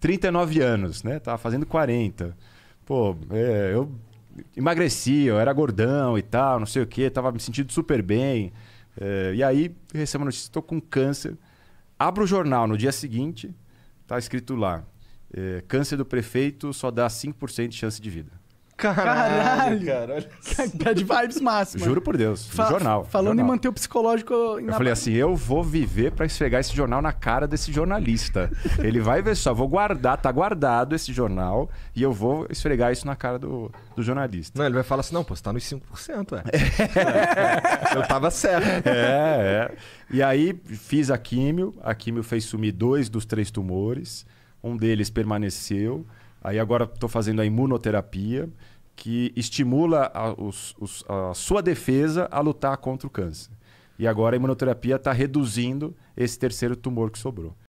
39 anos, né? Tava fazendo 40. Pô, é, eu emagreci, eu era gordão e tal, não sei o quê, tava me sentindo super bem. É, e aí, recebo a notícia, estou com câncer. Abro o jornal no dia seguinte, tá escrito lá, é, câncer do prefeito só dá 5% de chance de vida. Caralho, Caralho, cara. Olha Bad vibes máxima. Juro por Deus. Fa jornal. Falando jornal. em manter o psicológico. Eu falei assim: eu vou viver para esfregar esse jornal na cara desse jornalista. Ele vai ver só, vou guardar, tá guardado esse jornal e eu vou esfregar isso na cara do, do jornalista. Não, ele vai falar assim: não, pô, você tá nos 5%, é. eu tava certo. É, é. E aí fiz a químio, a químio fez sumir dois dos três tumores, um deles permaneceu. Aí agora estou fazendo a imunoterapia, que estimula a, os, os, a sua defesa a lutar contra o câncer. E agora a imunoterapia está reduzindo esse terceiro tumor que sobrou.